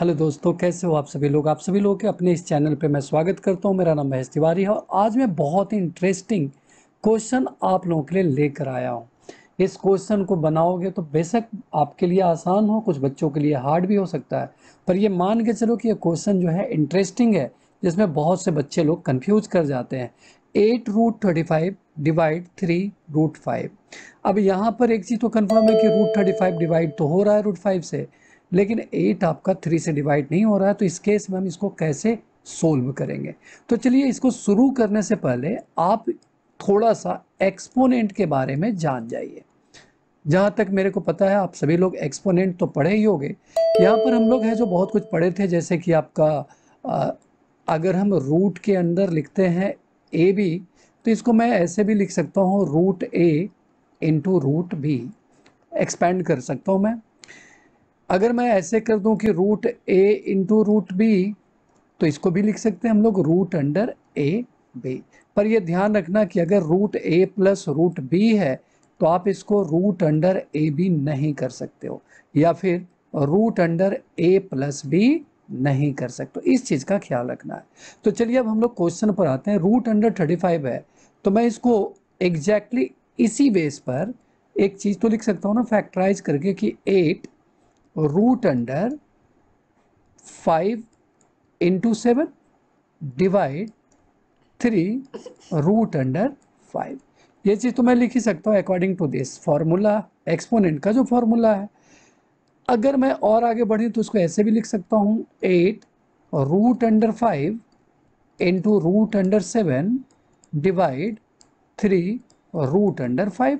hello दोस्तों कैसे हो आप सभी लोग आप सभी लोगों के अपने इस चैनल पे मैं स्वागत करता हूँ मेरा नाम महेश तिवारी है और आज मैं बहुत ही इंटरेस्टिंग क्वेश्चन आप लोगों के लिए लेकर आया हूँ इस क्वेश्चन को बनाओगे तो बेशक आपके लिए आसान हो कुछ बच्चों के लिए हार्ड भी हो सकता है पर ये मान के चलो कि ये क्वेश्चन जो है इंटरेस्टिंग है जिसमें बहुत से बच्चे लोग कन्फ्यूज कर जाते हैं eight root thirty five divide three root five अब यहाँ पर एक चीज़ तो कन्फर्म है कि रूट थर्टी फाइव डिवाइड तो हो रहा है रूट फाइव से लेकिन एट आपका थ्री से डिवाइड नहीं हो रहा है तो इस केस में हम इसको कैसे सोल्व करेंगे तो चलिए इसको शुरू करने से पहले आप थोड़ा सा एक्सपोनेंट के बारे में जान जाइए जहाँ तक मेरे को पता है आप सभी लोग एक्सपोनेंट तो पढ़े ही होंगे यहाँ पर हम लोग हैं जो बहुत कुछ पढ़े थे जैसे कि आपका आ, अगर हम रूट के अंदर लिखते हैं ए बी तो इसको मैं ऐसे भी लिख सकता हूँ root A into root B expand कर सकता हूँ मैं अगर मैं ऐसे कर दूं कि root A into root B तो इसको भी लिख सकते हैं हम लोग रूट अंडर ए बी पर यह ध्यान रखना कि अगर root A plus root B है तो आप इसको रूट अंडर ए बी नहीं कर सकते हो या फिर root under A plus B नहीं कर सकते इस चीज़ का ख्याल रखना है तो चलिए अब हम लोग क्वेश्चन पर आते हैं रूट अंडर थर्टी फाइव है तो मैं इसको एग्जैक्टली exactly इसी बेस पर एक चीज़ तो लिख सकता हूँ ना फैक्टराइज करके कि eight root under 5 into 7 divide 3 root under 5 ये चीज़ तो मैं लिख ही सकता हूँ according to this formula exponent का जो फॉर्मूला है अगर मैं और आगे बढ़ी तो उसको ऐसे भी लिख सकता हूँ eight root under five into root under seven divide three root under five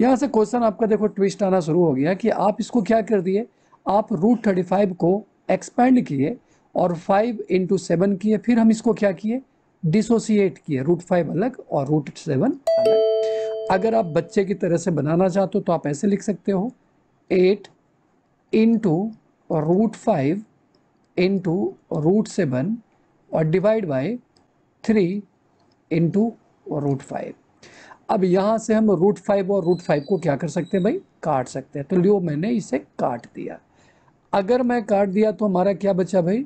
यहाँ से क्वेश्चन आपका देखो ट्विस्ट आना शुरू हो गया कि आप इसको क्या कर दिए आप रूट थर्टी फाइव को एक्सपेंड किए और फाइव इंटू सेवन किए फिर हम इसको क्या किए डिसोसिएट किए रूट फाइव अलग और रूट सेवन अलग अगर आप बच्चे की तरह से बनाना चाहते हो तो आप ऐसे लिख सकते हो eight into root five into root seven और divide by three into root five अब यहाँ से हम रूट फाइव और रूट फाइव को क्या कर सकते हैं भाई काट सकते हैं तो लियो मैंने इसे काट दिया अगर मैं काट दिया तो हमारा क्या बचा भाई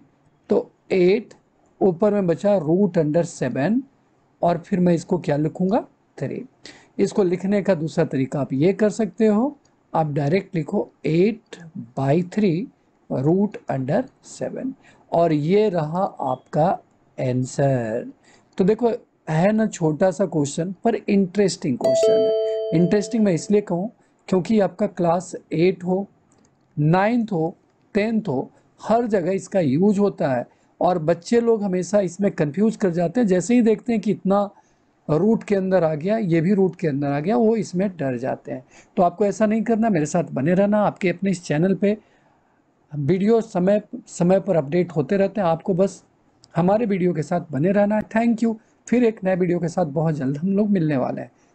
तो एट ऊपर में बचा रूट अंडर सेवन और फिर मैं इसको क्या लिखूंगा थ्री इसको लिखने का दूसरा तरीका आप ये कर सकते हो आप डायरेक्ट लिखो eight by three root under seven और ये रहा आपका आंसर तो देखो है ना छोटा सा क्वेश्चन पर इंटरेस्टिंग क्वेश्चन है इंटरेस्टिंग मैं इसलिए कहूँ क्योंकि आपका क्लास एट हो नाइन्थ हो टेंथ हो तो हर जगह इसका यूज होता है और बच्चे लोग हमेशा इसमें कंफ्यूज कर जाते हैं जैसे ही देखते हैं कि इतना रूट के अंदर आ गया ये भी रूट के अंदर आ गया वो इसमें डर जाते हैं तो आपको ऐसा नहीं करना मेरे साथ बने रहना आपके अपने इस चैनल पे वीडियो समय समय पर अपडेट होते रहते हैं आपको बस हमारे वीडियो के साथ बने रहना है थैंक यू फिर एक नए वीडियो के साथ बहुत जल्द हम लोग मिलने वाले हैं